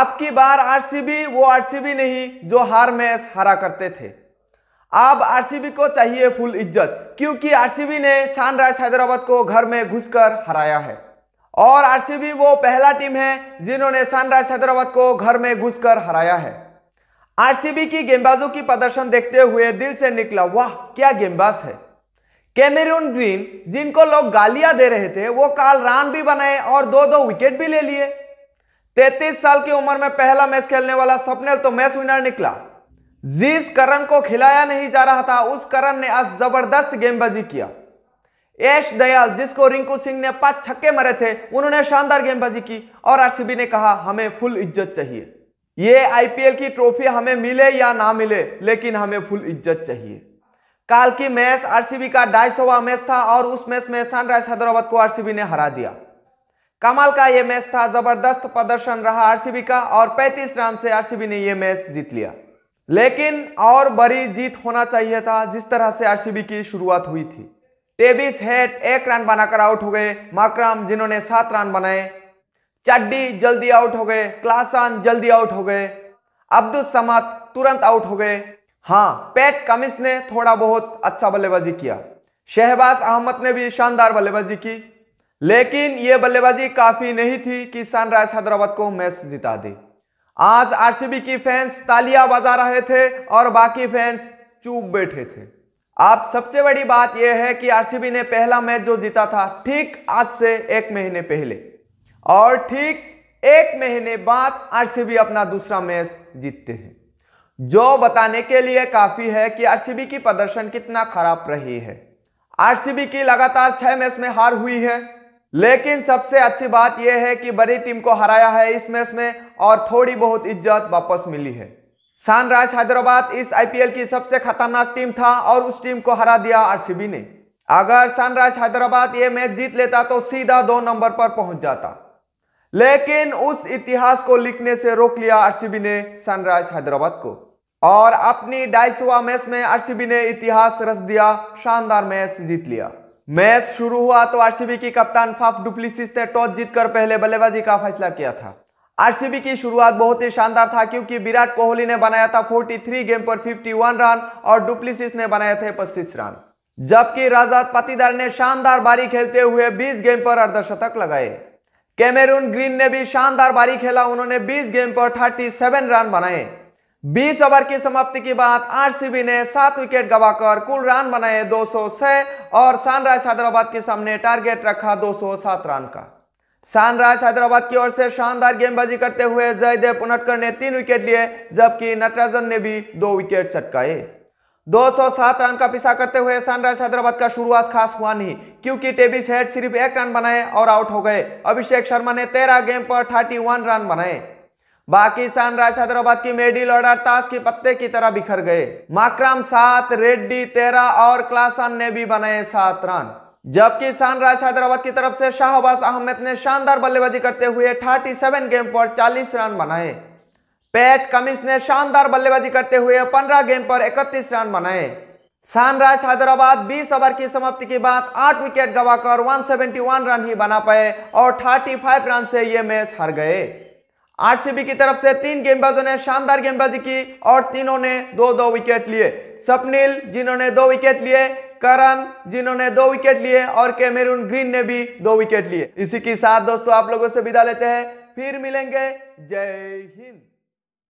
आपकी बार आरसीबी वो आरसीबी नहीं जो हर मैच हरा करते थे आप आरसीबी को चाहिए फुल इज्जत क्योंकि आरसीबी ने सनराइज हैदराबाद को घर में घुसकर हराया है और आरसीबी वो पहला टीम है जिन्होंने सनराइज हैदराबाद को घर में घुसकर हराया है आरसीबी की गेंदबाजों की प्रदर्शन देखते हुए दिल से निकला वाह क्या गेंदबाज है कैमेरून ग्रीन जिनको लोग गालियां दे रहे थे वो काल रान भी बनाए और दो दो विकेट भी ले लिए तैतीस साल की उम्र में पहला मैच खेलने वाला सपनेल तो मैच विनर निकला जिस करण को खिलाया नहीं जा रहा था उस करण ने आज जबरदस्त गेंदबाजी किया एश दयाल जिसको रिंकू सिंह ने पांच छक्के मरे थे उन्होंने शानदार गेंदबाजी की और आरसीबी ने कहा हमें फुल इज्जत चाहिए ये आईपीएल की ट्रॉफी हमें मिले या ना मिले लेकिन हमें फुल इज्जत चाहिए काल की मैच आरसीबी का ढाई मैच था और उस मैच में सनराइज हैदराबाद को आरसीबी ने हरा दिया कमाल का यह मैच था जबरदस्त प्रदर्शन रहा आरसीबी का और 35 रन से आरसीबी ने यह मैच जीत लिया लेकिन और बड़ी जीत होना चाहिए था जिस तरह से आरसीबी की शुरुआत हुई थी टेबिस हेट एक रन बनाकर आउट हो गए माकराम जिन्होंने सात रन बनाए चड्डी जल्दी आउट हो गए क्लासान जल्दी आउट हो गए अब्दुल समत तुरंत आउट हो गए हाँ पैट कमिश ने थोड़ा बहुत अच्छा बल्लेबाजी किया शहबाज अहमद ने भी शानदार बल्लेबाजी की लेकिन यह बल्लेबाजी काफी नहीं थी कि सनराइज हैदराबाद को मैच जिता दे आज आरसीबी की फैंस तालियां बजा रहे थे और बाकी फैंस चुप बैठे थे आप सबसे बड़ी बात यह है कि आरसीबी ने पहला मैच जो जीता था ठीक आज से एक महीने पहले और ठीक एक महीने बाद आरसीबी अपना दूसरा मैच जीतते हैं जो बताने के लिए काफी है कि आरसीबी की प्रदर्शन कितना खराब रही है आरसीबी की लगातार छह मैच में हार हुई है लेकिन सबसे अच्छी बात यह है कि बड़ी टीम को हराया है इस मैच में और थोड़ी बहुत इज्जत वापस मिली है सनराइज हैदराबाद इस आईपीएल की सबसे खतरनाक टीम था और उस टीम को हरा दिया आरसीबी ने अगर सनराइज हैदराबाद ये मैच जीत लेता तो सीधा दो नंबर पर पहुंच जाता लेकिन उस इतिहास को लिखने से रोक लिया आरसीबी ने सनराइज हैदराबाद को और अपनी डाइसुआ मैच में आरसीबी ने इतिहास रच दिया शानदार मैच जीत लिया मैच शुरू हुआ तो आरसीबी की कप्तान फाफ डुप्लीसिस ने टॉस जीतकर पहले बल्लेबाजी का फैसला किया था आरसीबी की शुरुआत बहुत ही शानदार था क्योंकि विराट कोहली ने बनाया था 43 गेम पर 51 रन और डुप्लीसिस ने बनाए थे 25 रन जबकि राजा पाटीदार ने शानदार बारी खेलते हुए 20 गेम पर अर्धशतक लगाए कैमेरून ग्रीन ने भी शानदार बारी खेला उन्होंने 20 गेम पर 37 रन बनाए बीस ओवर की समाप्ति के बाद आरसीबी ने सात विकेट गवाकर कुल रन बनाए 206 और सनराइज हैदराबाद के सामने टारगेट रखा 207 रन का सनराइज हैदराबाद की ओर से शानदार गेंदबाजी करते हुए जयदेव पुनटकर ने तीन विकेट लिए जबकि नटराजन ने भी दो विकेट चटकाए 207 रन का पीछा करते हुए सनराइज हैदराबाद का शुरुआत खास हुआ नहीं क्योंकि टेबिस हेड सिर्फ एक रन बनाए और आउट हो गए अभिषेक शर्मा ने तेरह गेम पर 31 रन बनाए बाकी सनराइज हैदराबाद की मेडिल ऑर्डर ताश के पत्ते की तरह बिखर गए माक्राम सात रेड्डी तेरह और क्लासन ने भी बनाए सात रन जबकि सनराइज हैदराबाद की तरफ से शाहबाज अहमद ने शानदार बल्लेबाजी करते हुए 37 गेम पर 40 रन बनाए पैट कमिंस ने शानदार बल्लेबाजी करते हुए 15 गेम पर 31 रन बनाए सनराइज हैदराबाद 20 ओवर की समाप्ति के बाद 8 विकेट गवाकर 171 रन ही बना पाए और 35 रन से ये मैच हार गए आरसीबी की तरफ से तीन गेंदबाजों ने शानदार गेंदबाजी की और तीनों ने दो दो विकेट लिए सपनील जिन्होंने दो विकेट लिए करण जिन्होंने दो विकेट लिए और कैमेरून ग्रीन ने भी दो विकेट लिए इसी के साथ दोस्तों आप लोगों से विदा लेते हैं फिर मिलेंगे जय हिंद